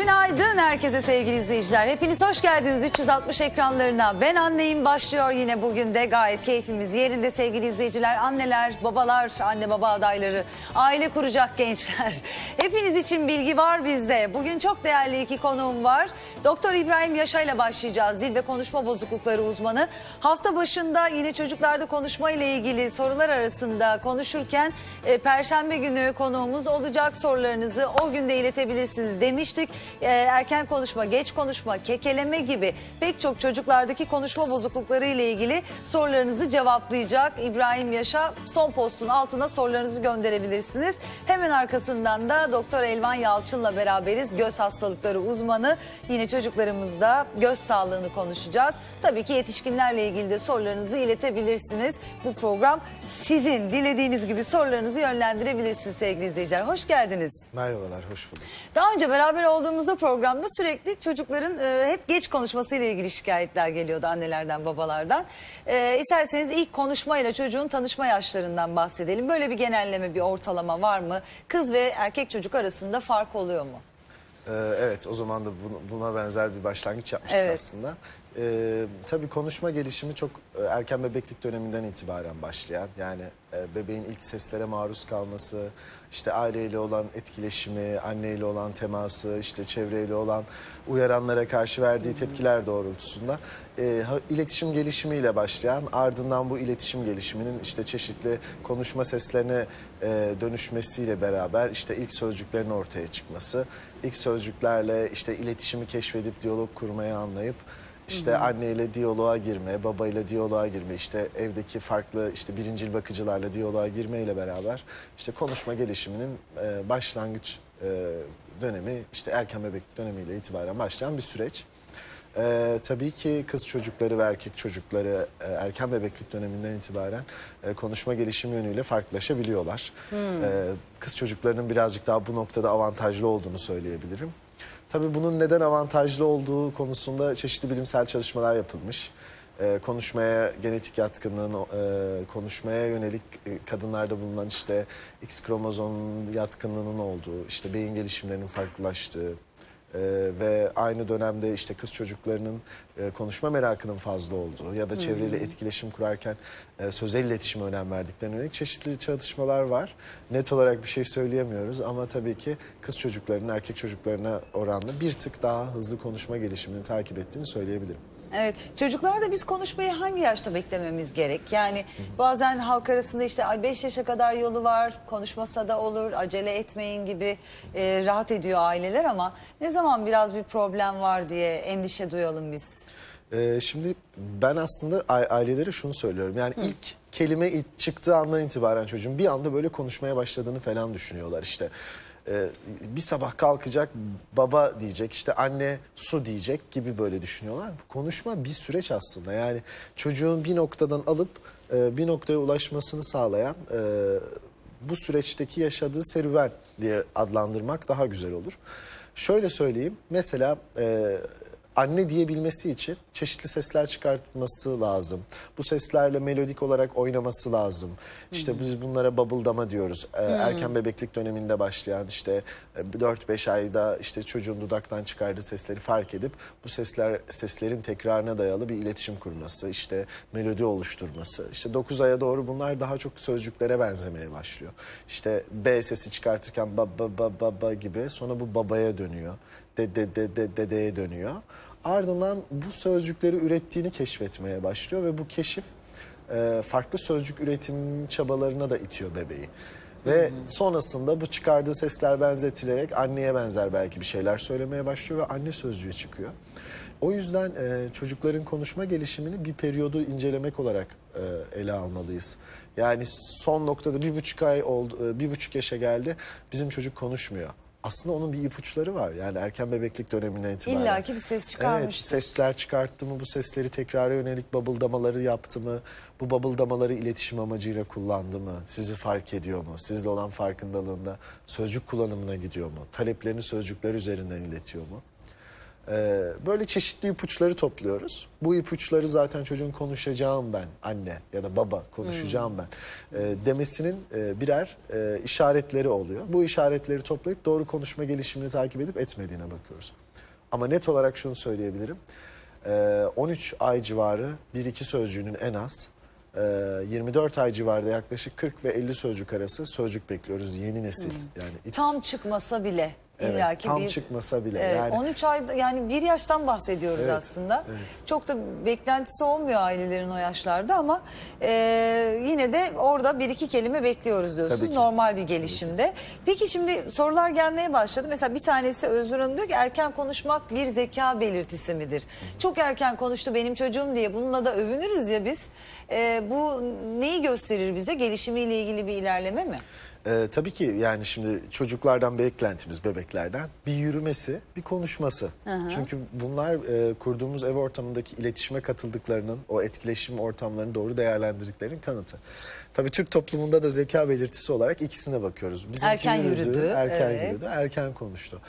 Günaydın herkese sevgili izleyiciler. Hepiniz hoş geldiniz 360 ekranlarına. Ben anneyim başlıyor yine bugün de gayet keyfimiz yerinde sevgili izleyiciler. Anneler, babalar, anne baba adayları, aile kuracak gençler. Hepiniz için bilgi var bizde. Bugün çok değerli iki konuğum var. Doktor İbrahim Yaşa ile başlayacağız. Dil ve konuşma bozuklukları uzmanı. Hafta başında yine çocuklarda konuşma ile ilgili sorular arasında konuşurken e, perşembe günü konuğumuz olacak sorularınızı o günde iletebilirsiniz demiştik. Ee, erken konuşma, geç konuşma, kekeleme gibi pek çok çocuklardaki konuşma bozuklukları ile ilgili sorularınızı cevaplayacak İbrahim Yaşa. Son postun altına sorularınızı gönderebilirsiniz. Hemen arkasından da Doktor Elvan Yalçın'la beraberiz. Göz hastalıkları uzmanı. Yine çocuklarımızda göz sağlığını konuşacağız. Tabii ki yetişkinlerle ilgili de sorularınızı iletebilirsiniz. Bu program sizin dilediğiniz gibi sorularınızı yönlendirebilirsiniz sevgili izleyiciler. Hoş geldiniz. Merhabalar, hoş bulduk. Daha önce beraber olduğumuz konuştuğumuzda programda sürekli çocukların e, hep geç konuşmasıyla ilgili şikayetler geliyordu annelerden babalardan. E, isterseniz ilk konuşmayla çocuğun tanışma yaşlarından bahsedelim. Böyle bir genelleme bir ortalama var mı? Kız ve erkek çocuk arasında fark oluyor mu? E, evet o zaman da buna benzer bir başlangıç yapmıştık evet. aslında. Ee, tabii konuşma gelişimi çok e, erken bebeklik döneminden itibaren başlayan yani e, bebeğin ilk seslere maruz kalması, işte aileyle olan etkileşimi, anneyle olan teması, işte çevreyle olan uyaranlara karşı verdiği hmm. tepkiler doğrultusunda e, iletişim gelişimiyle başlayan ardından bu iletişim gelişiminin işte çeşitli konuşma seslerine e, dönüşmesiyle beraber işte ilk sözcüklerin ortaya çıkması, ilk sözcüklerle işte iletişimi keşfedip diyalog kurmayı anlayıp işte anneyle diyaloğa girme, babayla diyaloğa girme, işte evdeki farklı işte birincil bakıcılarla diyaloğa girmeyle beraber işte konuşma gelişiminin e, başlangıç e, dönemi işte erken bebeklik dönemiyle itibaren başlayan bir süreç. E, tabii ki kız çocukları ve erkek çocukları e, erken bebeklik döneminden itibaren e, konuşma gelişim yönüyle farklılaşabiliyorlar. E, kız çocuklarının birazcık daha bu noktada avantajlı olduğunu söyleyebilirim. Tabii bunun neden avantajlı olduğu konusunda çeşitli bilimsel çalışmalar yapılmış. Ee, konuşmaya genetik yatkınlığın, e, konuşmaya yönelik e, kadınlarda bulunan işte X kromozom yatkınlığının olduğu, işte beyin gelişimlerinin farklılaştığı, ee, ve aynı dönemde işte kız çocuklarının e, konuşma merakının fazla olduğu ya da çevreyle etkileşim kurarken e, sözel iletişime önem verdiklerine yönelik çeşitli çalışmalar var. Net olarak bir şey söyleyemiyoruz ama tabii ki kız çocuklarının erkek çocuklarına oranla bir tık daha hızlı konuşma gelişimini takip ettiğini söyleyebilirim. Evet çocuklarda biz konuşmayı hangi yaşta beklememiz gerek? Yani bazen halk arasında işte ay 5 yaşa kadar yolu var konuşmasa da olur acele etmeyin gibi e, rahat ediyor aileler ama ne zaman biraz bir problem var diye endişe duyalım biz. Ee, şimdi ben aslında ailelere şunu söylüyorum yani Hı. ilk kelime çıktığı andan itibaren çocuğun bir anda böyle konuşmaya başladığını falan düşünüyorlar işte. E, bir sabah kalkacak baba diyecek işte anne su diyecek gibi böyle düşünüyorlar. Konuşma bir süreç aslında yani çocuğun bir noktadan alıp e, bir noktaya ulaşmasını sağlayan e, bu süreçteki yaşadığı serüven diye adlandırmak daha güzel olur. Şöyle söyleyeyim mesela anne diyebilmesi için çeşitli sesler çıkartması lazım. Bu seslerle melodik olarak oynaması lazım. İşte hmm. biz bunlara dama diyoruz. Ee, hmm. Erken bebeklik döneminde başlayan işte 4-5 e, ayda işte çocuğun dudaktan çıkardığı sesleri fark edip bu sesler seslerin tekrarına dayalı bir iletişim kurması, işte melodi oluşturması. İşte 9 aya doğru bunlar daha çok sözcüklere benzemeye başlıyor. İşte B sesi çıkartırken ba ba ba ba, ba gibi sonra bu babaya dönüyor. De de de de dedeye dönüyor ardından bu sözcükleri ürettiğini keşfetmeye başlıyor ve bu keşif e, farklı sözcük üretim çabalarına da itiyor bebeği. Ve hmm. sonrasında bu çıkardığı sesler benzetilerek anneye benzer belki bir şeyler söylemeye başlıyor ve anne sözcüğü çıkıyor. O yüzden e, çocukların konuşma gelişimini bir periyodu incelemek olarak e, ele almalıyız. Yani son noktada bir buçuk ay oldu, e, bir buçuk yaşa geldi bizim çocuk konuşmuyor aslında onun bir ipuçları var. Yani erken bebeklik döneminden itibaren. İlla ki bir ses çıkarmış Evet, sesler çıkarttı mı, bu sesleri tekrara yönelik babıldamaları yaptı mı, bu babıldamaları iletişim amacıyla kullandı mı, sizi fark ediyor mu, sizle olan farkındalığında sözcük kullanımına gidiyor mu, taleplerini sözcükler üzerinden iletiyor mu? Ee, böyle çeşitli ipuçları topluyoruz. Bu ipuçları zaten çocuğun konuşacağım ben anne ya da baba konuşacağım hmm. ben e, demesinin e, birer e, işaretleri oluyor. Bu işaretleri toplayıp doğru konuşma gelişimini takip edip etmediğine bakıyoruz. Ama net olarak şunu söyleyebilirim. E, ee, 13 ay civarı bir iki sözcüğünün en az 24 e, ay civarında yaklaşık 40 ve 50 sözcük arası sözcük bekliyoruz yeni nesil. Hmm. Yani it's... Tam çıkmasa bile Evet, İllaki tam bir, çıkmasa bile. E, yani. 13 ayda yani bir yaştan bahsediyoruz evet, aslında. Evet. Çok da beklentisi olmuyor ailelerin o yaşlarda ama e, yine de orada bir iki kelime bekliyoruz diyorsunuz normal bir gelişimde. Peki şimdi sorular gelmeye başladı. Mesela bir tanesi Özgür Hanım diyor ki erken konuşmak bir zeka belirtisi midir? Çok erken konuştu benim çocuğum diye bununla da övünürüz ya biz. E, bu neyi gösterir bize? Gelişimiyle ilgili bir ilerleme mi? Ee, tabii ki yani şimdi çocuklardan beklentimiz bebeklerden bir yürümesi, bir konuşması. Aha. Çünkü bunlar e, kurduğumuz ev ortamındaki iletişime katıldıklarının, o etkileşim ortamlarını doğru değerlendirdiklerinin kanıtı. Tabii Türk toplumunda da zeka belirtisi olarak ikisine bakıyoruz. Bizimki erken yürüdü, yürüdü erken evet. yürüdü, erken konuştu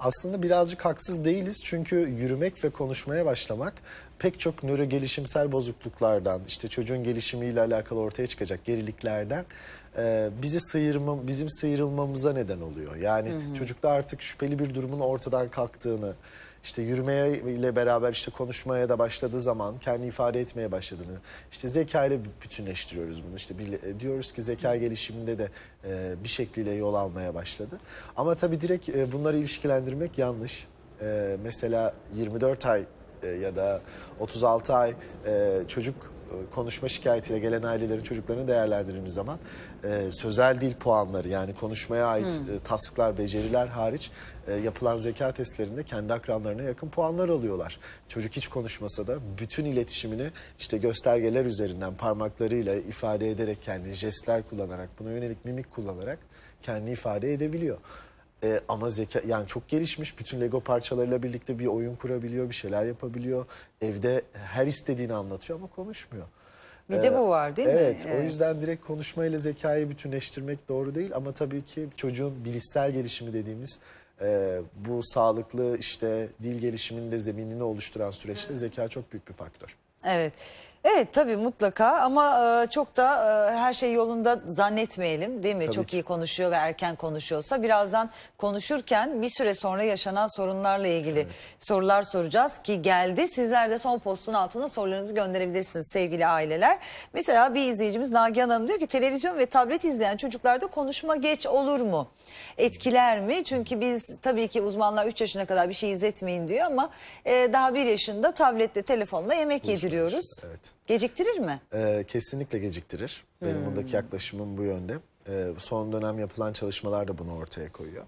aslında birazcık haksız değiliz. Çünkü yürümek ve konuşmaya başlamak pek çok nöro gelişimsel bozukluklardan, işte çocuğun gelişimiyle alakalı ortaya çıkacak geriliklerden e, bizi sıyırma, bizim sıyrılmamıza neden oluyor. Yani hı hı. çocukta artık şüpheli bir durumun ortadan kalktığını, işte yürümeye ile beraber işte konuşmaya da başladığı zaman kendi ifade etmeye başladığını işte zeka ile bütünleştiriyoruz bunu işte bir, e, diyoruz ki zeka gelişiminde de e, bir şekliyle yol almaya başladı ama tabii direkt e, bunları ilişkilendirmek yanlış e, mesela 24 ay e, ya da 36 ay e, çocuk e, konuşma şikayetiyle gelen ailelerin çocuklarını değerlendirdiğimiz zaman sözel dil puanları yani konuşmaya ait hmm. tasklar, beceriler hariç yapılan zeka testlerinde kendi akranlarına yakın puanlar alıyorlar. Çocuk hiç konuşmasa da bütün iletişimini işte göstergeler üzerinden parmaklarıyla ifade ederek kendi jestler kullanarak buna yönelik mimik kullanarak kendini ifade edebiliyor. E, ama zeka yani çok gelişmiş. Bütün Lego parçalarıyla birlikte bir oyun kurabiliyor, bir şeyler yapabiliyor. Evde her istediğini anlatıyor ama konuşmuyor. Bir de e, bu var değil evet, mi? Evet o yüzden direkt konuşmayla zekayı bütünleştirmek doğru değil ama tabii ki çocuğun bilişsel gelişimi dediğimiz e, bu sağlıklı işte dil gelişiminde zeminini oluşturan süreçte zeka çok büyük bir faktör. Evet. Evet tabii mutlaka ama e, çok da e, her şey yolunda zannetmeyelim değil mi? Tabii çok ki. iyi konuşuyor ve erken konuşuyorsa birazdan konuşurken bir süre sonra yaşanan sorunlarla ilgili evet. sorular soracağız ki geldi. Sizler de son postun altına sorularınızı gönderebilirsiniz sevgili aileler. Mesela bir izleyicimiz Nagihan Hanım diyor ki televizyon ve tablet izleyen çocuklarda konuşma geç olur mu? Etkiler mi? Çünkü biz tabii ki uzmanlar 3 yaşına kadar bir şey izletmeyin diyor ama e, daha 1 yaşında tablette telefonla yemek Konuşmamış. yediriyoruz. Evet. Geciktirir mi? Ee, kesinlikle geciktirir. Benim hmm. buradaki yaklaşımım bu yönde. Ee, son dönem yapılan çalışmalar da bunu ortaya koyuyor.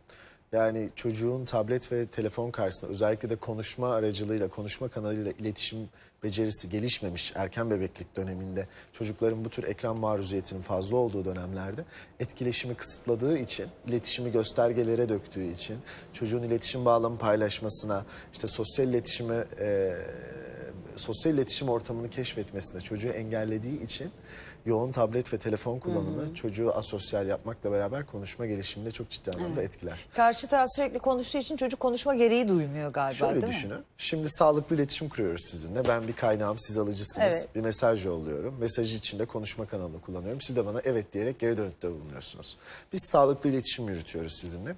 Yani çocuğun tablet ve telefon karşısında özellikle de konuşma aracılığıyla, konuşma kanalıyla iletişim becerisi gelişmemiş erken bebeklik döneminde çocukların bu tür ekran maruziyetinin fazla olduğu dönemlerde etkileşimi kısıtladığı için, iletişimi göstergelere döktüğü için, çocuğun iletişim bağlamı paylaşmasına, işte sosyal iletişimi... Ee, sosyal iletişim ortamını keşfetmesinde çocuğu engellediği için yoğun tablet ve telefon kullanımı Hı -hı. çocuğu asosyal yapmakla beraber konuşma gelişiminde çok ciddi anlamda evet. etkiler. Karşı taraf sürekli konuştuğu için çocuk konuşma gereği duymuyor galiba Şöyle değil düşünün. Mi? Şimdi sağlıklı iletişim kuruyoruz sizinle. Ben bir kaynağım, siz alıcısınız. Evet. Bir mesaj yolluyorum. Mesajı içinde konuşma kanalı kullanıyorum. Siz de bana evet diyerek geri dönütte bulunuyorsunuz. Biz sağlıklı iletişim yürütüyoruz sizinle.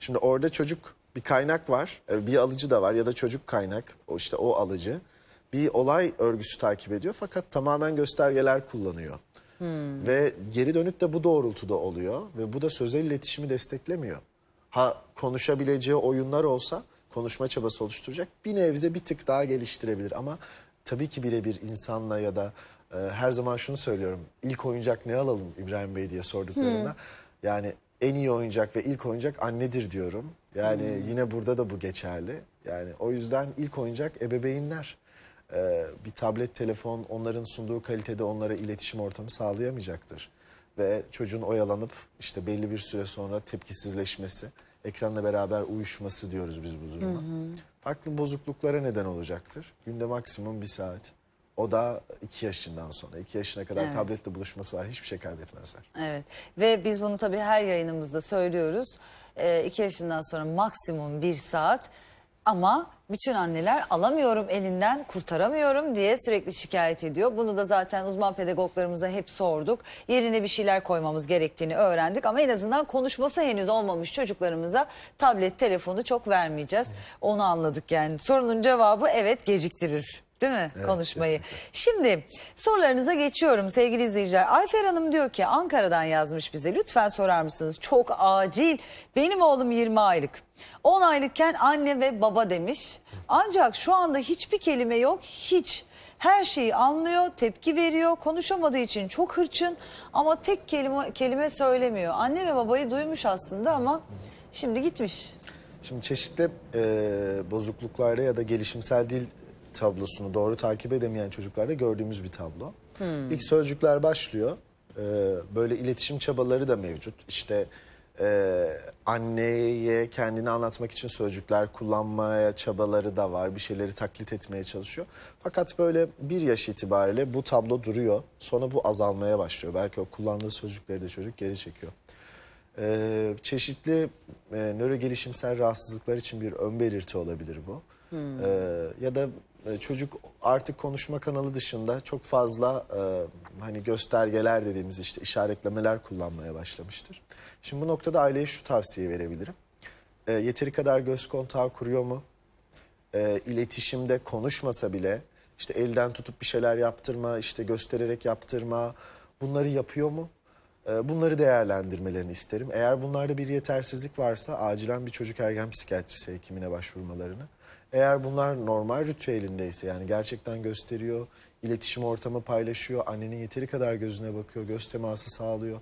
Şimdi orada çocuk bir kaynak var, ee, bir alıcı da var ya da çocuk kaynak, o işte o alıcı bir olay örgüsü takip ediyor fakat tamamen göstergeler kullanıyor. Hmm. Ve geri dönüt de bu doğrultuda oluyor ve bu da sözel iletişimi desteklemiyor. Ha konuşabileceği oyunlar olsa konuşma çabası oluşturacak bir nevize bir tık daha geliştirebilir ama tabii ki birebir insanla ya da e, her zaman şunu söylüyorum ilk oyuncak ne alalım İbrahim Bey diye sorduklarında hmm. yani en iyi oyuncak ve ilk oyuncak annedir diyorum. Yani hmm. yine burada da bu geçerli. Yani o yüzden ilk oyuncak ebeveynler e, bir tablet telefon onların sunduğu kalitede onlara iletişim ortamı sağlayamayacaktır. Ve çocuğun oyalanıp işte belli bir süre sonra tepkisizleşmesi, ekranla beraber uyuşması diyoruz biz bu duruma. Hı hı. Farklı bozukluklara neden olacaktır. Günde maksimum bir saat. O da iki yaşından sonra. iki yaşına kadar evet. tabletle buluşmasalar hiçbir şey kaybetmezler. Evet ve biz bunu tabii her yayınımızda söylüyoruz. 2 ee, yaşından sonra maksimum bir saat ama bütün anneler alamıyorum elinden kurtaramıyorum diye sürekli şikayet ediyor. Bunu da zaten uzman pedagoglarımıza hep sorduk. Yerine bir şeyler koymamız gerektiğini öğrendik ama en azından konuşması henüz olmamış çocuklarımıza tablet telefonu çok vermeyeceğiz. Onu anladık yani. Sorunun cevabı evet geciktirir. Değil mi? Evet, Konuşmayı. Kesinlikle. Şimdi sorularınıza geçiyorum sevgili izleyiciler. Ayfer Hanım diyor ki Ankara'dan yazmış bize. Lütfen sorar mısınız? Çok acil. Benim oğlum 20 aylık. 10 aylıkken anne ve baba demiş. Ancak şu anda hiçbir kelime yok. Hiç. Her şeyi anlıyor, tepki veriyor. Konuşamadığı için çok hırçın ama tek kelime kelime söylemiyor. Anne ve babayı duymuş aslında ama şimdi gitmiş. Şimdi çeşitli e, bozukluklarda ya da gelişimsel dil tablosunu doğru takip edemeyen çocuklarda gördüğümüz bir tablo. Hmm. İlk sözcükler başlıyor. Ee, böyle iletişim çabaları da mevcut. İşte e, anneye kendini anlatmak için sözcükler kullanmaya çabaları da var. Bir şeyleri taklit etmeye çalışıyor. Fakat böyle bir yaş itibariyle bu tablo duruyor. Sonra bu azalmaya başlıyor. Belki o kullandığı sözcükleri de çocuk geri çekiyor. Ee, çeşitli e, nöro gelişimsel rahatsızlıklar için bir ön belirti olabilir bu. Hmm. Ee, ya da ee, çocuk artık konuşma kanalı dışında çok fazla e, hani göstergeler dediğimiz işte işaretlemeler kullanmaya başlamıştır. Şimdi bu noktada aileye şu tavsiye verebilirim. E, yeteri kadar göz kontağı kuruyor mu? E, iletişimde konuşmasa bile işte elden tutup bir şeyler yaptırma, işte göstererek yaptırma bunları yapıyor mu? E, bunları değerlendirmelerini isterim. Eğer bunlarda bir yetersizlik varsa acilen bir çocuk ergen psikiyatrisi hekimine başvurmalarını eğer bunlar normal ritüelindeyse yani gerçekten gösteriyor, iletişim ortamı paylaşıyor, annenin yeteri kadar gözüne bakıyor, göz teması sağlıyor.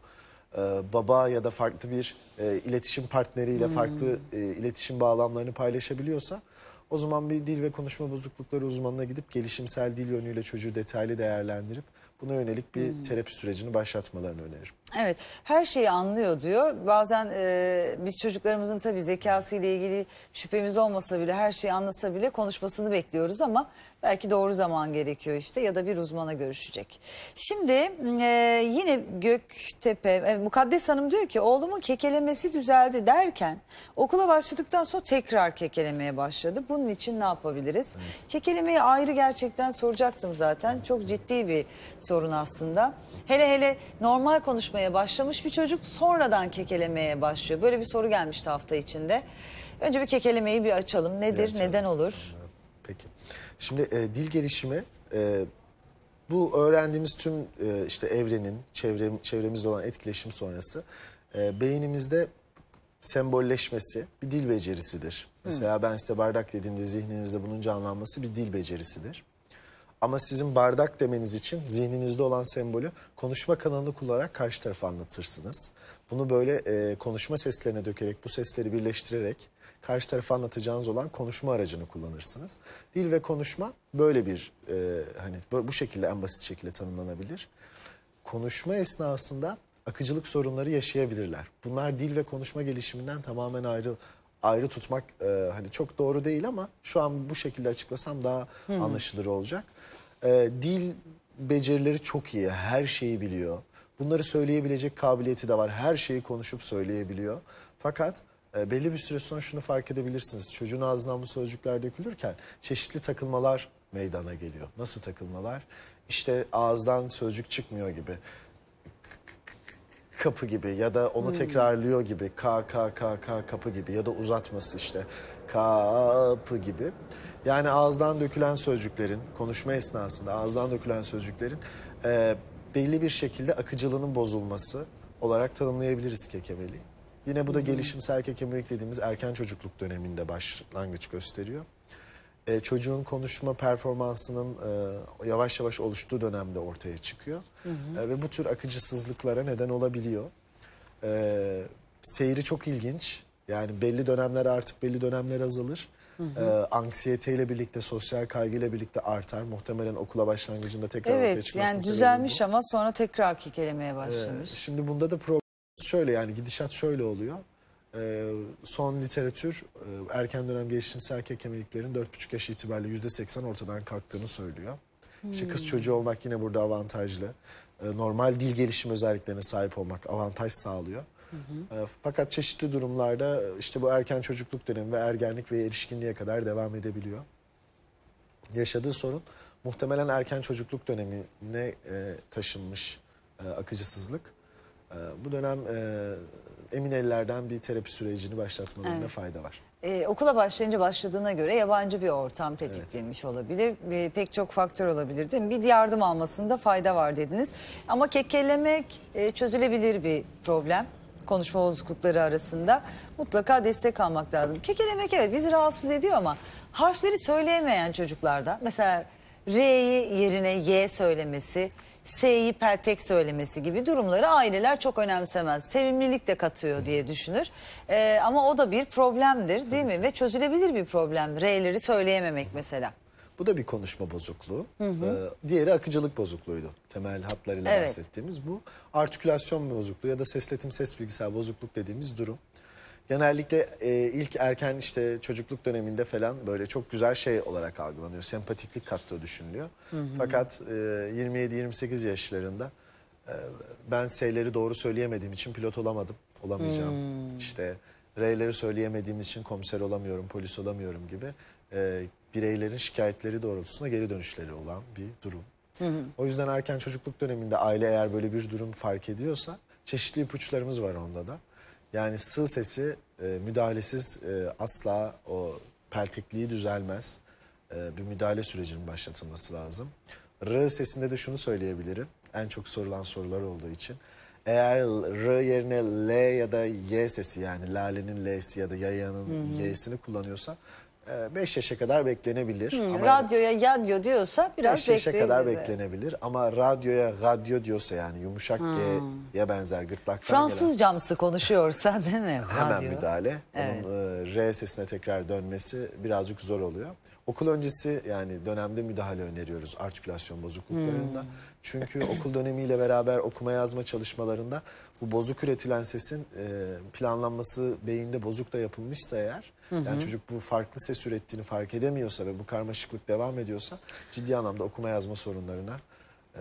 Ee, baba ya da farklı bir e, iletişim partneriyle hmm. farklı e, iletişim bağlamlarını paylaşabiliyorsa o zaman bir dil ve konuşma bozuklukları uzmanına gidip gelişimsel dil yönüyle çocuğu detaylı değerlendirip buna yönelik bir hmm. terapi sürecini başlatmalarını öneririm. Evet her şeyi anlıyor diyor. Bazen e, biz çocuklarımızın tabii zekası ile ilgili şüphemiz olmasa bile her şeyi anlasa bile konuşmasını bekliyoruz ama belki doğru zaman gerekiyor işte ya da bir uzmana görüşecek. Şimdi e, yine Göktepe, e, Mukaddes Hanım diyor ki oğlumun kekelemesi düzeldi derken okula başladıktan sonra tekrar kekelemeye başladı. Bunun için ne yapabiliriz? Evet. Kekelemeyi ayrı gerçekten soracaktım zaten. Çok ciddi bir sorun aslında. Hele hele normal konuşma konuşmaya başlamış bir çocuk sonradan kekelemeye başlıyor. Böyle bir soru gelmişti hafta içinde. Önce bir kekelemeyi bir açalım. Nedir, bir açalım. neden olur? Peki. Şimdi e, dil gelişimi e, bu öğrendiğimiz tüm e, işte evrenin, çevre, çevremizde olan etkileşim sonrası e, beynimizde sembolleşmesi bir dil becerisidir. Mesela Hı. ben size bardak dediğimde zihninizde bunun canlanması bir dil becerisidir. Ama sizin bardak demeniz için zihninizde olan sembolü konuşma kanalını kullanarak karşı tarafa anlatırsınız. Bunu böyle e, konuşma seslerine dökerek, bu sesleri birleştirerek karşı tarafa anlatacağınız olan konuşma aracını kullanırsınız. Dil ve konuşma böyle bir e, hani bu şekilde en basit şekilde tanımlanabilir. Konuşma esnasında akıcılık sorunları yaşayabilirler. Bunlar dil ve konuşma gelişiminden tamamen ayrı ayrı tutmak e, hani çok doğru değil ama şu an bu şekilde açıklasam daha hı anlaşılır olacak. E, dil becerileri çok iyi, her şeyi biliyor. Bunları söyleyebilecek kabiliyeti de var. Her şeyi konuşup söyleyebiliyor. Fakat e, belli bir süre sonra şunu fark edebilirsiniz. Çocuğun ağzından bu sözcükler dökülürken çeşitli takılmalar meydana geliyor. Nasıl takılmalar? İşte ağızdan sözcük çıkmıyor gibi kapı gibi ya da onu hmm. tekrarlıyor gibi k k k k kapı gibi ya da uzatması işte kapı gibi. Yani ağızdan dökülen sözcüklerin konuşma esnasında ağızdan dökülen sözcüklerin e, belli bir şekilde akıcılığının bozulması olarak tanımlayabiliriz kekemeliği. Yine bu da gelişimsel kekemelik dediğimiz erken çocukluk döneminde başlangıç gösteriyor e, çocuğun konuşma performansının e, yavaş yavaş oluştuğu dönemde ortaya çıkıyor. Hı hı. E, ve bu tür akıcısızlıklara neden olabiliyor. E, seyri çok ilginç. Yani belli dönemler artık belli dönemler azalır. Hı e, anksiyeteyle birlikte, sosyal kaygıyla birlikte artar. Muhtemelen okula başlangıcında tekrar evet, ortaya çıkmasının Evet yani düzelmiş ama sonra tekrar kekelemeye başlamış. E, şimdi bunda da problem şöyle yani gidişat şöyle oluyor. Ee, son literatür e, erken dönem gelişimsel kekemeliklerin 4,5 yaş itibariyle %80 ortadan kalktığını söylüyor. Hmm. İşte kız hmm. çocuğu olmak yine burada avantajlı. Ee, normal dil gelişim özelliklerine sahip olmak avantaj sağlıyor. Hı hı. Ee, fakat çeşitli durumlarda e, işte bu erken çocukluk dönemi ve ergenlik ve erişkinliğe kadar devam edebiliyor. Yaşadığı sorun muhtemelen erken çocukluk dönemine e, taşınmış e, akıcısızlık. bu dönem emin ellerden bir terapi sürecini başlatmalarına evet. fayda var. Ee, okula başlayınca başladığına göre yabancı bir ortam tetiklenmiş evet. olabilir. Ee, pek çok faktör olabilir değil mi? Bir yardım almasında fayda var dediniz. Ama kekelemek e, çözülebilir bir problem konuşma bozuklukları arasında mutlaka destek almak lazım. Kekelemek evet bizi rahatsız ediyor ama harfleri söyleyemeyen çocuklarda mesela R'yi yerine Y söylemesi S'yi peltek söylemesi gibi durumları aileler çok önemsemez. Sevimlilik de katıyor diye düşünür. Ee, ama o da bir problemdir değil mi? Ve çözülebilir bir problem. R'leri söyleyememek mesela. Bu da bir konuşma bozukluğu. Hı hı. Ee, diğeri akıcılık bozukluğuydu. Temel hatlarıyla evet. bahsettiğimiz bu. Artikülasyon bozukluğu ya da sesletim ses bilgisayar bozukluk dediğimiz durum genellikle e, ilk erken işte çocukluk döneminde falan böyle çok güzel şey olarak algılanıyor. Sempatiklik kattığı düşünülüyor. Hı hı. Fakat e, 27-28 yaşlarında e, ben S'leri doğru söyleyemediğim için pilot olamadım. Olamayacağım. Hmm. İşte R'leri söyleyemediğim için komiser olamıyorum, polis olamıyorum gibi e, bireylerin şikayetleri doğrultusunda geri dönüşleri olan bir durum. Hı hı. O yüzden erken çocukluk döneminde aile eğer böyle bir durum fark ediyorsa çeşitli ipuçlarımız var onda da. Yani sığ sesi e, müdahalesiz e, asla o peltekliği düzelmez. E, bir müdahale sürecinin başlatılması lazım. R sesinde de şunu söyleyebilirim. En çok sorulan sorular olduğu için. Eğer R yerine L ya da Y sesi yani lalenin L'si ya da yayanın Y'sini kullanıyorsa 5 ee, yaşa kadar beklenebilir. Hmm, ama radyoya yadyo diyorsa biraz 5 yaşa kadar beklenebilir ama radyoya radyo diyorsa yani yumuşak hmm. G'ye benzer gırtlaktan Fransız gelen... camsı konuşuyorsa değil mi? Hemen müdahale. Evet. Onun e, R sesine tekrar dönmesi birazcık zor oluyor. Okul öncesi yani dönemde müdahale öneriyoruz artikülasyon bozukluklarında. Hmm. Çünkü okul dönemiyle beraber okuma yazma çalışmalarında bu bozuk üretilen sesin e, planlanması beyinde bozuk da yapılmışsa eğer Hı hı. Yani çocuk bu farklı ses ürettiğini fark edemiyorsa ve bu karmaşıklık devam ediyorsa ciddi anlamda okuma yazma sorunlarına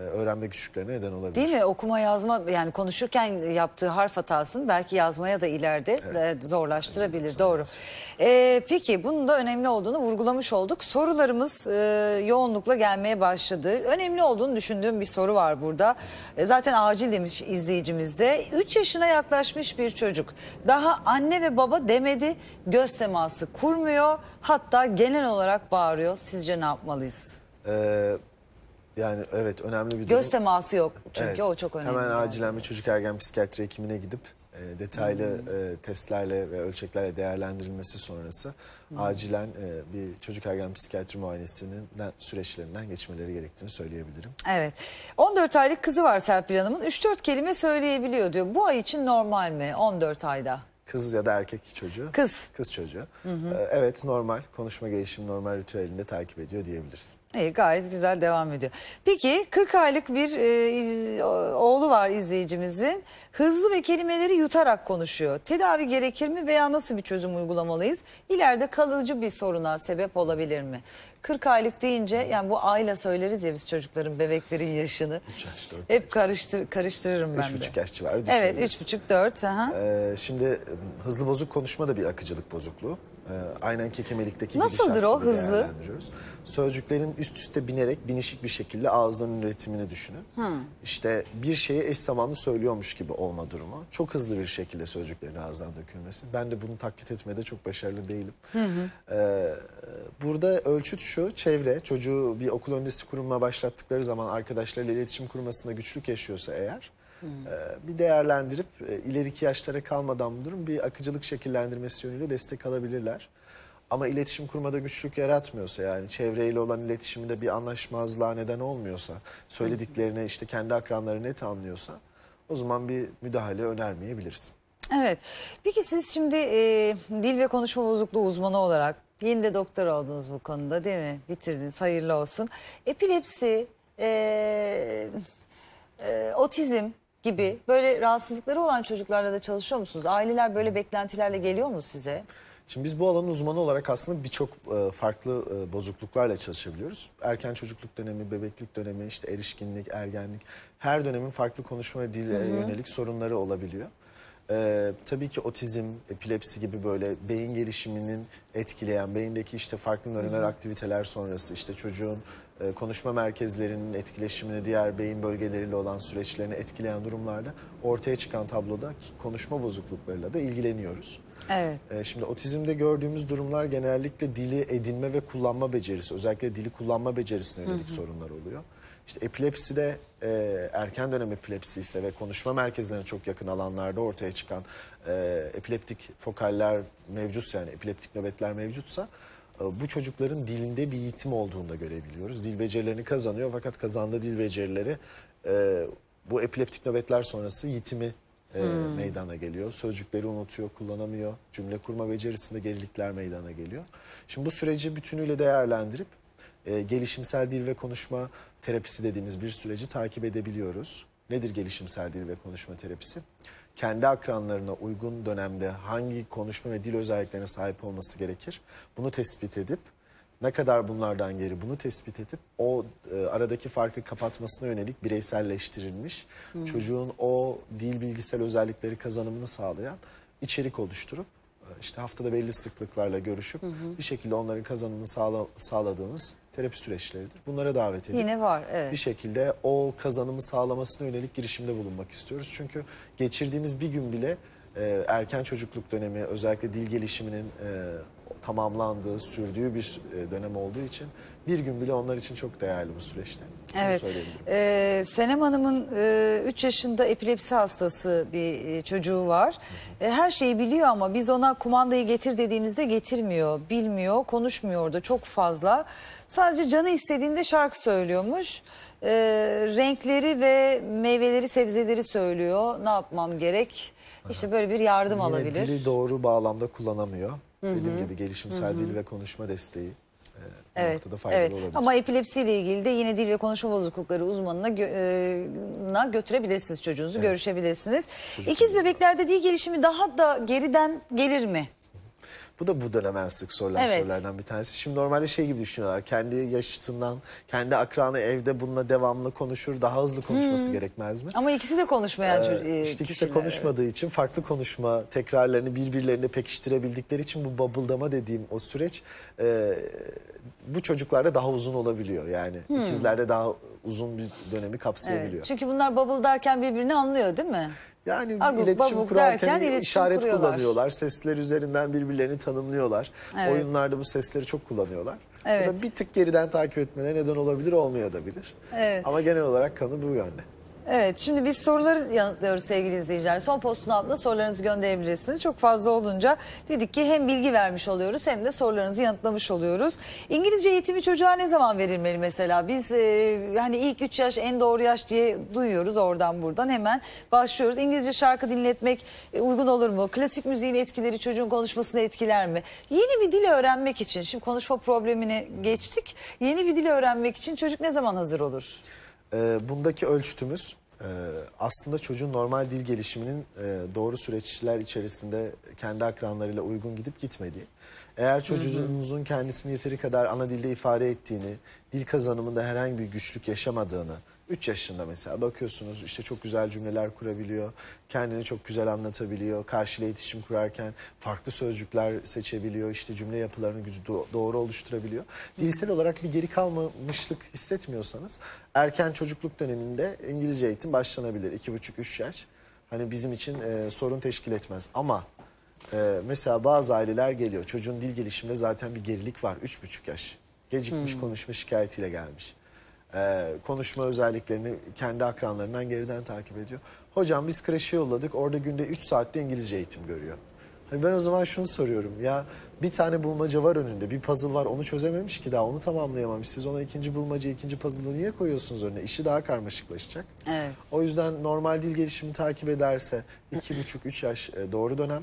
e, öğrenme güçlüklerine neden olabilir. Değil mi? Okuma yazma yani konuşurken yaptığı harf hatasını belki yazmaya da ileride evet. zorlaştırabilir. Evet, Doğru. Ee, peki bunun da önemli olduğunu vurgulamış olduk. Sorularımız e, yoğunlukla gelmeye başladı. Önemli olduğunu düşündüğüm bir soru var burada. E, zaten acil demiş izleyicimizde. de. 3 yaşına yaklaşmış bir çocuk. Daha anne ve baba demedi. Göz teması kurmuyor. Hatta genel olarak bağırıyor. Sizce ne yapmalıyız? Eee yani evet önemli bir durum. Göz teması yok çünkü evet. o çok önemli. Hemen yani. acilen bir çocuk ergen psikiyatri hekimine gidip e, detaylı hmm. e, testlerle ve ölçeklerle değerlendirilmesi sonrası hmm. acilen e, bir çocuk ergen psikiyatri muayenesinin süreçlerinden geçmeleri gerektiğini söyleyebilirim. Evet. 14 aylık kızı var Serpil Hanım'ın. 3-4 kelime söyleyebiliyor diyor. Bu ay için normal mi 14 ayda? Kız ya da erkek çocuğu. Kız. Kız çocuğu. Hı hı. E, evet normal konuşma gelişimi normal ritüelinde takip ediyor diyebiliriz. İyi gayet güzel devam ediyor. Peki 40 aylık bir e, iz, oğlu var izleyicimizin. Hızlı ve kelimeleri yutarak konuşuyor. Tedavi gerekir mi veya nasıl bir çözüm uygulamalıyız? İleride kalıcı bir soruna sebep olabilir mi? 40 aylık deyince yani bu ayla söyleriz ya biz çocukların bebeklerin yaşını. 3 yaş 4. Hep karıştır, karıştırırım üç ben de. 3,5 yaş civarı düşünüyoruz. Evet 3,5 4. Aha. Ee, şimdi ıı, hızlı bozuk konuşma da bir akıcılık bozukluğu. Ee, aynen kekemelikteki Nasıldır o hızlı? Sözcüklerin üst üste binerek binişik bir şekilde ağızların üretimini düşünün. Hmm. İşte bir şeyi eş zamanlı söylüyormuş gibi olma durumu. Çok hızlı bir şekilde sözcüklerin ağızdan dökülmesi. Ben de bunu taklit etmede çok başarılı değilim. Hı ee, burada ölçüt şu çevre çocuğu bir okul öncesi kurumuna başlattıkları zaman arkadaşlarıyla iletişim kurmasında güçlük yaşıyorsa eğer Hmm. bir değerlendirip e, ileriki yaşlara kalmadan bu durum bir akıcılık şekillendirmesi yönüyle destek alabilirler. Ama iletişim kurmada güçlük yaratmıyorsa yani çevreyle olan iletişiminde bir anlaşmazlığa neden olmuyorsa, söylediklerine işte kendi akranları net anlıyorsa o zaman bir müdahale önermeyebiliriz. Evet. Peki siz şimdi e, dil ve konuşma bozukluğu uzmanı olarak yeni de doktor oldunuz bu konuda değil mi? Bitirdiniz hayırlı olsun. Epilepsi, e, e, otizm gibi böyle rahatsızlıkları olan çocuklarla da çalışıyor musunuz? Aileler böyle beklentilerle geliyor mu size? Şimdi biz bu alanın uzmanı olarak aslında birçok e, farklı e, bozukluklarla çalışabiliyoruz. Erken çocukluk dönemi, bebeklik dönemi, işte erişkinlik, ergenlik her dönemin farklı konuşma ve dil yönelik sorunları olabiliyor. Ee, tabii ki otizm, epilepsi gibi böyle beyin gelişiminin etkileyen, beyindeki işte farklı nöronal aktiviteler sonrası işte çocuğun e, konuşma merkezlerinin etkileşimini, diğer beyin bölgeleriyle olan süreçlerini etkileyen durumlarda ortaya çıkan tabloda konuşma bozukluklarıyla da ilgileniyoruz. Evet. Ee, şimdi otizmde gördüğümüz durumlar genellikle dili edinme ve kullanma becerisi, özellikle dili kullanma becerisine yönelik sorunlar oluyor. İşte epilepside e, erken dönem epilepsi ise ve konuşma merkezlerine çok yakın alanlarda ortaya çıkan e, epileptik fokaller mevcut yani epileptik nöbetler mevcutsa e, bu çocukların dilinde bir eğitim olduğunu da görebiliyoruz. Dil becerilerini kazanıyor fakat kazandığı dil becerileri e, bu epileptik nöbetler sonrası eğitimi e, hmm. meydana geliyor. Sözcükleri unutuyor, kullanamıyor. Cümle kurma becerisinde gerilikler meydana geliyor. Şimdi bu süreci bütünüyle değerlendirip e, gelişimsel dil ve konuşma terapisi dediğimiz bir süreci takip edebiliyoruz. Nedir gelişimsel dil ve konuşma terapisi? Kendi akranlarına uygun dönemde hangi konuşma ve dil özelliklerine sahip olması gerekir? Bunu tespit edip ne kadar bunlardan geri bunu tespit edip o e, aradaki farkı kapatmasına yönelik bireyselleştirilmiş hmm. çocuğun o dil bilgisel özellikleri kazanımını sağlayan içerik oluşturup e, işte haftada belli sıklıklarla görüşüp hı hı. bir şekilde onların kazanımını sağla, sağladığımız terapi süreçleridir. Bunlara davet edip Yine var, evet. bir şekilde o kazanımı sağlamasına yönelik girişimde bulunmak istiyoruz. Çünkü geçirdiğimiz bir gün bile e, erken çocukluk dönemi özellikle dil gelişiminin e, tamamlandığı, sürdüğü bir e, dönem olduğu için bir gün bile onlar için çok değerli bu süreçte. Evet. Ee, Senem Hanım'ın e, yaşında epilepsi hastası bir e, çocuğu var. E, her şeyi biliyor ama biz ona kumandayı getir dediğimizde getirmiyor, bilmiyor, konuşmuyor da çok fazla. Sadece canı istediğinde şarkı söylüyormuş. E, renkleri ve meyveleri, sebzeleri söylüyor. Ne yapmam gerek? İşte böyle bir yardım Yine alabilir. Dili doğru bağlamda kullanamıyor. Dediğim gibi gelişimsel Hı -hı. dil ve konuşma desteği e, evet, faydalı evet. olabilir. Ama epilepsiyle ilgili de yine dil ve konuşma bozuklukları uzmanına gö e, götürebilirsiniz çocuğunuzu, evet. görüşebilirsiniz. Çocuk İkiz bebeklerde dil gelişimi daha da geriden gelir mi? Bu da bu dönem en sık sorulan evet. sorulardan bir tanesi. Şimdi normalde şey gibi düşünüyorlar. Kendi yaşıtından, kendi akranı evde bununla devamlı konuşur. Daha hızlı konuşması hmm. gerekmez mi? Ama ikisi de konuşmayan ee, kişiler. E, işte ikisi de konuşmadığı için farklı konuşma tekrarlarını birbirlerine pekiştirebildikleri için bu babuldama dediğim o süreç... E, bu çocuklarda daha uzun olabiliyor yani. Hmm. İkizlerde daha uzun bir dönemi kapsayabiliyor. Evet. Çünkü bunlar bubble derken birbirini anlıyor değil mi? Yani Aguk, iletişim kurarken iletişim işaret kuruyorlar. kullanıyorlar. Sesler üzerinden birbirlerini tanımlıyorlar. Evet. Oyunlarda bu sesleri çok kullanıyorlar. Evet. bir tık geriden takip etmeleri neden olabilir, olmayabilir. Evet. Ama genel olarak kanı bu yönde. Evet şimdi biz soruları yanıtlıyoruz sevgili izleyiciler. Son postun altında sorularınızı gönderebilirsiniz. Çok fazla olunca dedik ki hem bilgi vermiş oluyoruz hem de sorularınızı yanıtlamış oluyoruz. İngilizce eğitimi çocuğa ne zaman verilmeli mesela? Biz e, hani ilk 3 yaş en doğru yaş diye duyuyoruz oradan buradan hemen başlıyoruz. İngilizce şarkı dinletmek e, uygun olur mu? Klasik müziğin etkileri çocuğun konuşmasını etkiler mi? Yeni bir dil öğrenmek için şimdi konuşma problemini geçtik. Yeni bir dil öğrenmek için çocuk ne zaman hazır olur? E, bundaki ölçütümüz e, aslında çocuğun normal dil gelişiminin e, doğru süreçler içerisinde kendi akranlarıyla uygun gidip gitmediği. Eğer çocuğunuzun kendisini yeteri kadar ana dilde ifade ettiğini, dil kazanımında herhangi bir güçlük yaşamadığını, 3 yaşında mesela bakıyorsunuz işte çok güzel cümleler kurabiliyor, kendini çok güzel anlatabiliyor, karşıyla iletişim kurarken farklı sözcükler seçebiliyor, işte cümle yapılarını doğru oluşturabiliyor. Dilsel olarak bir geri kalmamışlık hissetmiyorsanız erken çocukluk döneminde İngilizce eğitim başlanabilir 2,5-3 yaş. Hani bizim için e, sorun teşkil etmez ama ee, mesela bazı aileler geliyor. Çocuğun dil gelişiminde zaten bir gerilik var. Üç buçuk yaş. Gecikmiş hmm. konuşma şikayetiyle gelmiş. Ee, konuşma özelliklerini kendi akranlarından geriden takip ediyor. Hocam biz kreşe yolladık. Orada günde üç saatte İngilizce eğitim görüyor. Hani ben o zaman şunu soruyorum. Ya bir tane bulmaca var önünde. Bir puzzle var. Onu çözememiş ki daha. Onu tamamlayamamış. Siz ona ikinci bulmaca, ikinci puzzle'ı niye koyuyorsunuz önüne? İşi daha karmaşıklaşacak. Evet. O yüzden normal dil gelişimi takip ederse iki buçuk, üç yaş e, doğru dönem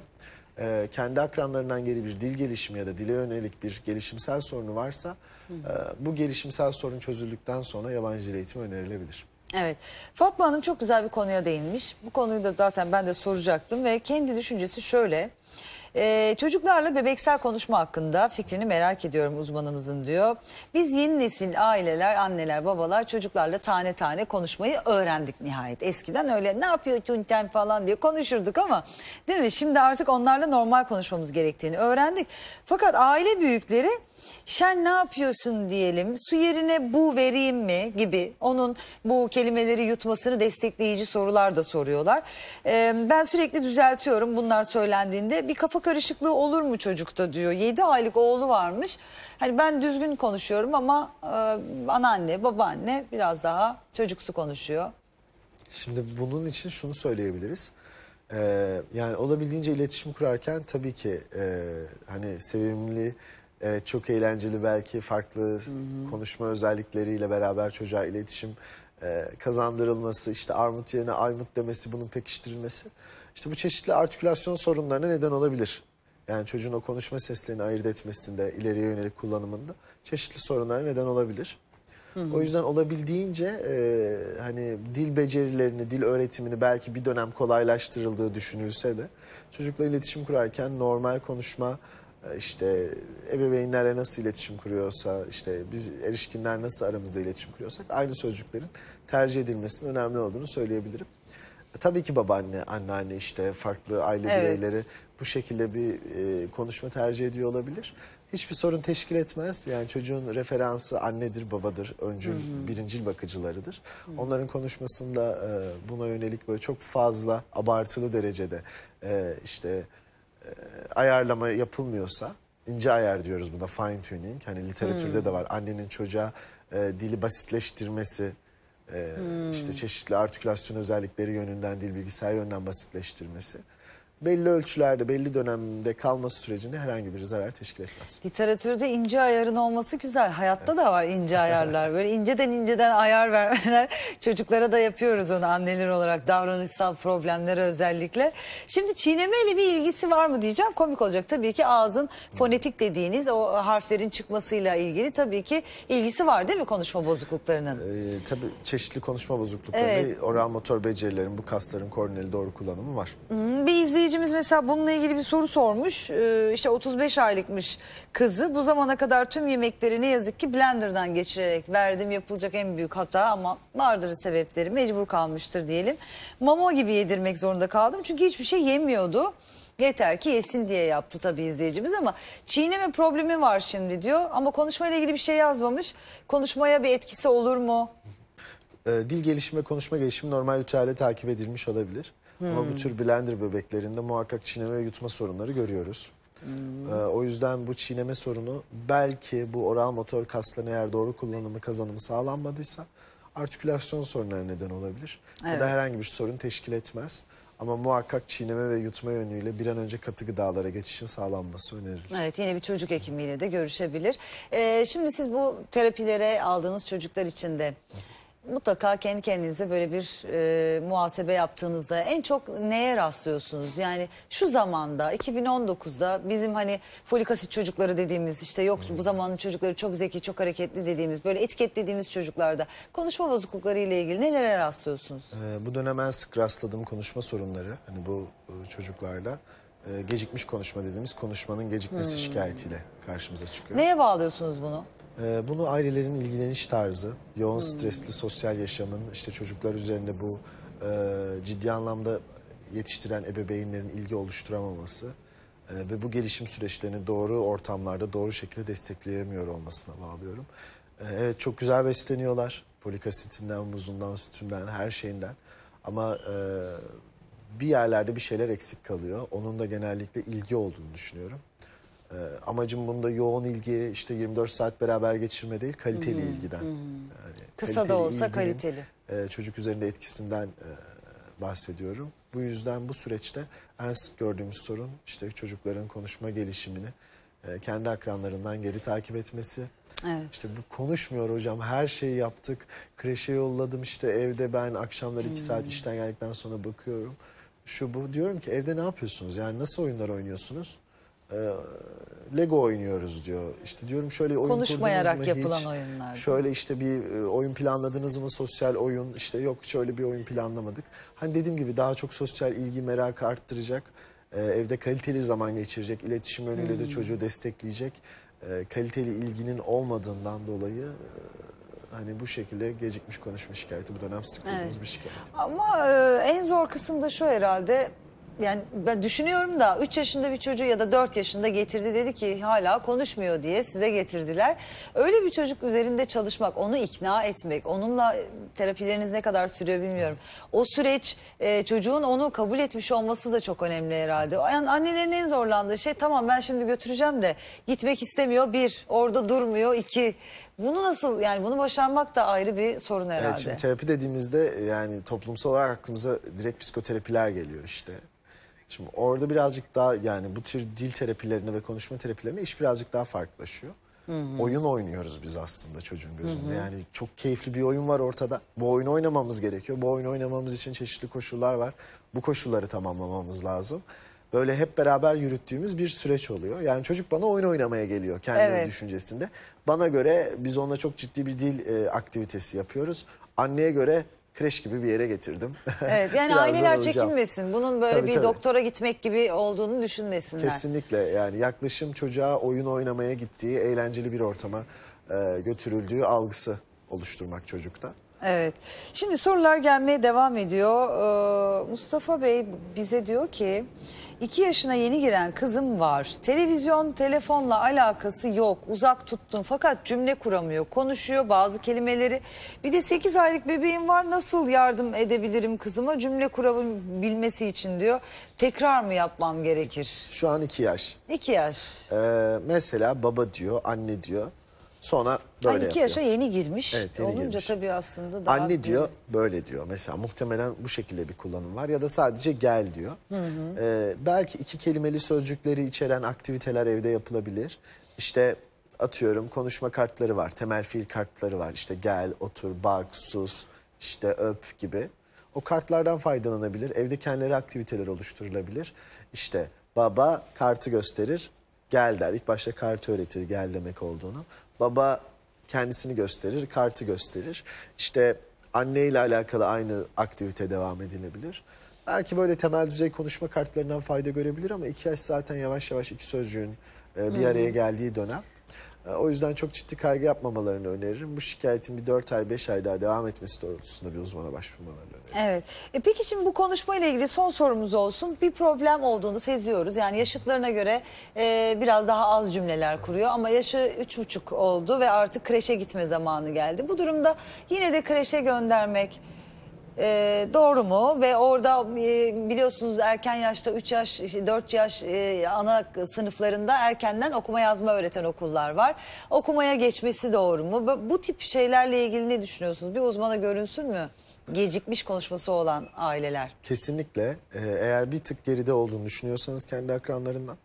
e, kendi akranlarından geri bir dil gelişimi ya da dile yönelik bir gelişimsel sorunu varsa e, bu gelişimsel sorun çözüldükten sonra yabancı dil eğitimi önerilebilir. Evet. Fatma Hanım çok güzel bir konuya değinmiş. Bu konuyu da zaten ben de soracaktım ve kendi düşüncesi şöyle. Ee, çocuklarla bebeksel konuşma hakkında fikrini merak ediyorum uzmanımızın diyor. Biz yeni nesil aileler, anneler, babalar çocuklarla tane tane konuşmayı öğrendik nihayet. Eskiden öyle ne yapıyor Tünten falan diye konuşurduk ama değil mi? Şimdi artık onlarla normal konuşmamız gerektiğini öğrendik. Fakat aile büyükleri Şen ne yapıyorsun diyelim. Su yerine bu vereyim mi gibi onun bu kelimeleri yutmasını destekleyici sorular da soruyorlar. Ee, ben sürekli düzeltiyorum bunlar söylendiğinde. Bir kafa karışıklığı olur mu çocukta diyor. 7 aylık oğlu varmış. Hani ben düzgün konuşuyorum ama e, anneanne, babaanne biraz daha çocuksu konuşuyor. Şimdi bunun için şunu söyleyebiliriz. Ee, yani olabildiğince iletişim kurarken tabii ki e, hani sevimli Evet çok eğlenceli belki farklı Hı-hı. konuşma özellikleriyle beraber çocuğa iletişim e, kazandırılması, işte armut yerine aymut demesi, bunun pekiştirilmesi. işte bu çeşitli artikülasyon sorunlarına neden olabilir. Yani çocuğun o konuşma seslerini ayırt etmesinde, ileriye yönelik kullanımında çeşitli sorunlara neden olabilir. Hı hı. O yüzden olabildiğince e, hani dil becerilerini, dil öğretimini belki bir dönem kolaylaştırıldığı düşünülse de çocukla iletişim kurarken normal konuşma e, işte ebeveynlerle nasıl iletişim kuruyorsa, işte biz erişkinler nasıl aramızda iletişim kuruyorsak aynı sözcüklerin tercih edilmesinin önemli olduğunu söyleyebilirim. E, tabii ki babaanne, anneanne işte farklı aile evet. bireyleri bu şekilde bir e, konuşma tercih ediyor olabilir. Hiçbir sorun teşkil etmez. Yani çocuğun referansı annedir, babadır, öncül, hı hı. birincil bakıcılarıdır. Hı hı. Onların konuşmasında e, buna yönelik böyle çok fazla abartılı derecede e, işte e, ayarlama yapılmıyorsa ince ayar diyoruz buna fine tuning. Hani literatürde hmm. de var annenin çocuğa e, dili basitleştirmesi e, hmm. işte çeşitli artikülasyon özellikleri yönünden dil bilgisayar yönden basitleştirmesi belli ölçülerde, belli dönemde kalması sürecinde herhangi bir zarar teşkil etmez. Literatürde ince ayarın olması güzel. Hayatta evet. da var ince ayarlar. Böyle inceden inceden ayar vermeler. Çocuklara da yapıyoruz onu anneler olarak davranışsal problemlere özellikle. Şimdi çiğnemeyle bir ilgisi var mı diyeceğim. Komik olacak tabii ki ağzın fonetik dediğiniz o harflerin çıkmasıyla ilgili tabii ki ilgisi var değil mi konuşma bozukluklarının? Ee, tabii çeşitli konuşma bozuklukları, evet. oral motor becerilerin, bu kasların korneli doğru kullanımı var. Hmm, bir izleyici izleyicimiz mesela bununla ilgili bir soru sormuş. Ee, işte 35 aylıkmış kızı. Bu zamana kadar tüm yemekleri ne yazık ki blenderdan geçirerek verdim. Yapılacak en büyük hata ama vardır sebepleri mecbur kalmıştır diyelim. Mama gibi yedirmek zorunda kaldım çünkü hiçbir şey yemiyordu. Yeter ki yesin diye yaptı tabii izleyicimiz ama çiğneme problemi var şimdi diyor. Ama konuşmayla ilgili bir şey yazmamış. Konuşmaya bir etkisi olur mu? Ee, dil gelişimi ve konuşma gelişimi normal ritüelle takip edilmiş olabilir. Hmm. Ama bu tür blender bebeklerinde muhakkak çiğneme ve yutma sorunları görüyoruz. Hmm. Ee, o yüzden bu çiğneme sorunu belki bu oral motor kaslarına eğer doğru kullanımı kazanımı sağlanmadıysa artikülasyon sorunları neden olabilir. Evet. Ya da herhangi bir sorun teşkil etmez. Ama muhakkak çiğneme ve yutma yönüyle bir an önce katı gıdalara geçişin sağlanması önerilir. Evet yine bir çocuk hekimiyle de görüşebilir. Ee, şimdi siz bu terapilere aldığınız çocuklar için de... Hı mutlaka kendi kendinize böyle bir e, muhasebe yaptığınızda en çok neye rastlıyorsunuz? Yani şu zamanda 2019'da bizim hani polikasit çocukları dediğimiz işte yok bu hmm. zamanın çocukları çok zeki çok hareketli dediğimiz böyle etiketlediğimiz çocuklarda konuşma bozuklukları ile ilgili nelere rastlıyorsunuz? Ee, bu dönem en sık rastladığım konuşma sorunları hani bu e, çocuklarla e, gecikmiş konuşma dediğimiz konuşmanın gecikmesi hmm. şikayetiyle karşımıza çıkıyor. Neye bağlıyorsunuz bunu? Ee, bunu ailelerin ilgileniş tarzı, yoğun hmm. stresli sosyal yaşamın, işte çocuklar üzerinde bu e, ciddi anlamda yetiştiren ebeveynlerin ilgi oluşturamaması e, ve bu gelişim süreçlerini doğru ortamlarda doğru şekilde destekleyemiyor olmasına bağlıyorum. E, evet çok güzel besleniyorlar, polikasitinden, muzundan, sütünden, her şeyinden ama e, bir yerlerde bir şeyler eksik kalıyor. Onun da genellikle ilgi olduğunu düşünüyorum. E, amacım bunda yoğun ilgi işte 24 saat beraber geçirme değil kaliteli hmm. ilgiden. Yani Kısa da olsa ilginin, kaliteli. E, çocuk üzerinde etkisinden e, bahsediyorum. Bu yüzden bu süreçte en sık gördüğümüz sorun işte çocukların konuşma gelişimini e, kendi akranlarından geri takip etmesi. Evet. İşte bu konuşmuyor hocam her şeyi yaptık kreşe yolladım işte evde ben akşamları iki hmm. saat işten geldikten sonra bakıyorum. Şu bu diyorum ki evde ne yapıyorsunuz yani nasıl oyunlar oynuyorsunuz? e, Lego oynuyoruz diyor. İşte diyorum şöyle oyun Konuşmayarak kurdunuz yapılan oyunlar. Şöyle işte bir e, oyun planladınız mı sosyal oyun İşte yok şöyle bir oyun planlamadık. Hani dediğim gibi daha çok sosyal ilgi merakı arttıracak. E, evde kaliteli zaman geçirecek. iletişim yönüyle hmm. de çocuğu destekleyecek. E, kaliteli ilginin olmadığından dolayı e, hani bu şekilde gecikmiş konuşma şikayeti bu dönem sıkıldığımız evet. bir şikayet. Ama e, en zor kısım da şu herhalde yani ben düşünüyorum da 3 yaşında bir çocuğu ya da 4 yaşında getirdi dedi ki hala konuşmuyor diye size getirdiler. Öyle bir çocuk üzerinde çalışmak, onu ikna etmek, onunla e, terapileriniz ne kadar sürüyor bilmiyorum. O süreç e, çocuğun onu kabul etmiş olması da çok önemli herhalde. Yani annelerin en zorlandığı şey tamam ben şimdi götüreceğim de gitmek istemiyor bir orada durmuyor iki bunu nasıl yani bunu başarmak da ayrı bir sorun herhalde. Evet, şimdi terapi dediğimizde yani toplumsal olarak aklımıza direkt psikoterapiler geliyor işte. Şimdi orada birazcık daha yani bu tür dil terapilerine ve konuşma terapilerine iş birazcık daha farklılaşıyor. Hı hı. Oyun oynuyoruz biz aslında çocuğun gözünde. Hı hı. Yani çok keyifli bir oyun var ortada. Bu oyunu oynamamız gerekiyor. Bu oyunu oynamamız için çeşitli koşullar var. Bu koşulları tamamlamamız lazım böyle hep beraber yürüttüğümüz bir süreç oluyor. Yani çocuk bana oyun oynamaya geliyor kendi evet. düşüncesinde. Bana göre biz onunla çok ciddi bir dil e, aktivitesi yapıyoruz. Anneye göre kreş gibi bir yere getirdim. Evet yani aileler çekinmesin. Bunun böyle tabii, bir tabii. doktora gitmek gibi olduğunu düşünmesinler. Kesinlikle yani yaklaşım çocuğa oyun oynamaya gittiği, eğlenceli bir ortama e, götürüldüğü algısı oluşturmak çocukta. Evet. Şimdi sorular gelmeye devam ediyor. Ee, Mustafa Bey bize diyor ki 2 yaşına yeni giren kızım var. Televizyon, telefonla alakası yok. Uzak tuttum fakat cümle kuramıyor. Konuşuyor bazı kelimeleri. Bir de 8 aylık bebeğim var. Nasıl yardım edebilirim kızıma cümle kurabilmesi için diyor. Tekrar mı yapmam gerekir? Şu an 2 yaş. 2 yaş. Ee, mesela baba diyor, anne diyor. Sonra hani böyle yani iki yapıyor. yaşa yeni girmiş. Evet, yeni Olunca girmiş. tabii aslında daha... Anne bir... diyor böyle diyor. Mesela muhtemelen bu şekilde bir kullanım var. Ya da sadece gel diyor. Hı hı. Ee, belki iki kelimeli sözcükleri içeren aktiviteler evde yapılabilir. İşte atıyorum konuşma kartları var. Temel fiil kartları var. İşte gel, otur, bak, sus, işte öp gibi. O kartlardan faydalanabilir. Evde kendileri aktiviteler oluşturulabilir. İşte baba kartı gösterir, gel der. İlk başta kartı öğretir gel demek olduğunu. Baba kendisini gösterir, kartı gösterir. İşte anneyle alakalı aynı aktivite devam edilebilir. Belki böyle temel düzey konuşma kartlarından fayda görebilir ama iki yaş zaten yavaş yavaş iki sözcüğün e, bir araya geldiği dönem. E, o yüzden çok ciddi kaygı yapmamalarını öneririm. Bu şikayetin bir 4 ay 5 ay daha devam etmesi doğrultusunda bir uzmana başvurmalarını öneririm. Evet. E peki şimdi bu konuşmayla ilgili son sorumuz olsun. Bir problem olduğunu seziyoruz. Yani yaşıtlarına göre e, biraz daha az cümleler kuruyor ama yaşı 3,5 oldu ve artık kreşe gitme zamanı geldi. Bu durumda yine de kreşe göndermek ee, doğru mu? Ve orada e, biliyorsunuz erken yaşta 3 yaş, 4 yaş e, ana sınıflarında erkenden okuma yazma öğreten okullar var. Okumaya geçmesi doğru mu? Bu, bu tip şeylerle ilgili ne düşünüyorsunuz? Bir uzmana görünsün mü? Gecikmiş konuşması olan aileler. Kesinlikle. Ee, eğer bir tık geride olduğunu düşünüyorsanız kendi akranlarından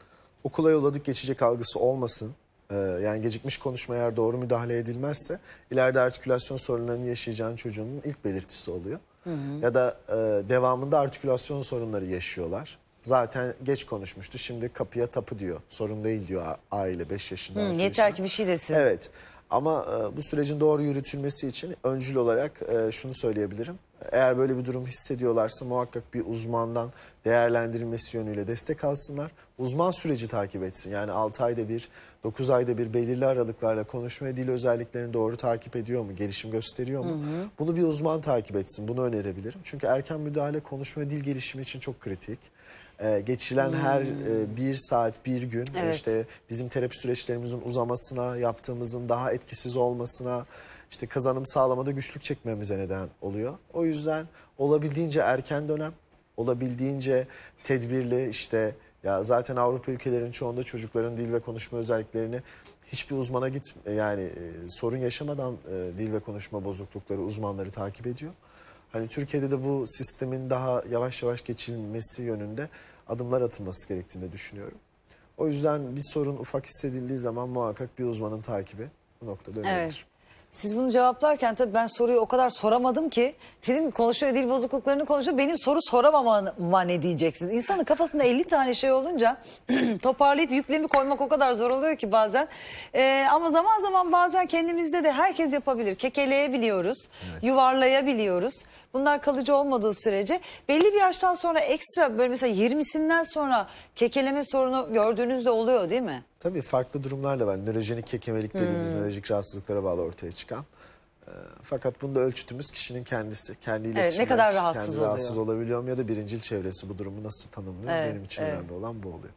okula yolladık geçecek algısı olmasın. Ee, yani gecikmiş konuşma eğer doğru müdahale edilmezse ileride artikülasyon sorunlarını yaşayacağın çocuğunun ilk belirtisi oluyor. Hı Ya da e, devamında artikülasyon sorunları yaşıyorlar. Zaten geç konuşmuştu şimdi kapıya tapı diyor. Sorun değil diyor aile 5 yaşında. Hı, yeter yaşında. ki bir şey desin. Evet ama e, bu sürecin doğru yürütülmesi için öncül olarak e, şunu söyleyebilirim. Eğer böyle bir durum hissediyorlarsa muhakkak bir uzmandan değerlendirilmesi yönüyle destek alsınlar. Uzman süreci takip etsin. Yani 6 ayda bir, 9 ayda bir belirli aralıklarla konuşma dil özelliklerini doğru takip ediyor mu? Gelişim gösteriyor mu? Hı hı. Bunu bir uzman takip etsin. Bunu önerebilirim. Çünkü erken müdahale konuşma dil gelişimi için çok kritik. Ee, geçilen hmm. her bir saat bir gün e, evet. işte bizim terapi süreçlerimizin uzamasına yaptığımızın daha etkisiz olmasına işte kazanım sağlamada güçlük çekmemize neden oluyor. O yüzden olabildiğince erken dönem olabildiğince tedbirli işte ya zaten Avrupa ülkelerinin çoğunda çocukların dil ve konuşma özelliklerini hiçbir uzmana git e, yani e, sorun yaşamadan dil ve konuşma bozuklukları uzmanları takip ediyor. Hani Türkiye'de de bu sistemin daha yavaş yavaş geçilmesi yönünde adımlar atılması gerektiğini düşünüyorum. O yüzden bir sorun ufak hissedildiği zaman muhakkak bir uzmanın takibi bu noktada önemlidir. Evet. Siz bunu cevaplarken tabii ben soruyu o kadar soramadım ki. Dedim konuşuyor dil bozukluklarını konuşuyor. Benim soru soramama ne diyeceksiniz? İnsanın kafasında 50 tane şey olunca toparlayıp yüklemi koymak o kadar zor oluyor ki bazen. Ee, ama zaman zaman bazen kendimizde de herkes yapabilir. Kekeleyebiliyoruz, evet. yuvarlayabiliyoruz. Bunlar kalıcı olmadığı sürece belli bir yaştan sonra ekstra böyle mesela 20'sinden sonra kekeleme sorunu gördüğünüzde oluyor değil mi? Tabii farklı durumlar da var. Nörojenik kekemelik dediğimiz hmm. nörolojik rahatsızlıklara bağlı ortaya çıkan. E, fakat bunda ölçütümüz kişinin kendisi. Kendi iletişimler, evet, ne kadar rahatsız kendi rahatsız olabiliyor mu ya da birincil çevresi bu durumu nasıl tanımlıyor? Evet, Benim için evet. önemli olan bu oluyor.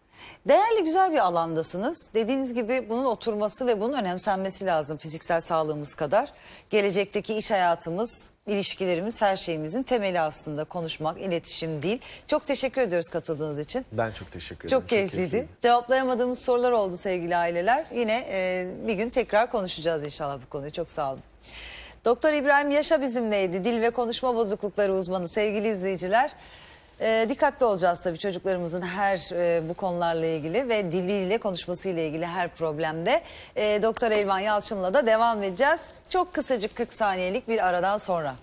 Değerli güzel bir alandasınız. Dediğiniz gibi bunun oturması ve bunun önemsenmesi lazım fiziksel sağlığımız kadar. Gelecekteki iş hayatımız, ilişkilerimiz, her şeyimizin temeli aslında konuşmak, iletişim dil Çok teşekkür ediyoruz katıldığınız için. Ben çok teşekkür ederim. Çok keyifliydi. Çok Cevaplayamadığımız sorular oldu sevgili aileler. Yine e, bir gün tekrar konuşacağız inşallah bu konuyu. Çok sağ olun. Doktor İbrahim Yaşa bizimleydi. Dil ve konuşma bozuklukları uzmanı sevgili izleyiciler. E, dikkatli olacağız tabii çocuklarımızın her e, bu konularla ilgili ve diliyle konuşmasıyla ilgili her problemde. E, Doktor Elvan Yalçın'la da devam edeceğiz. Çok kısacık 40 saniyelik bir aradan sonra.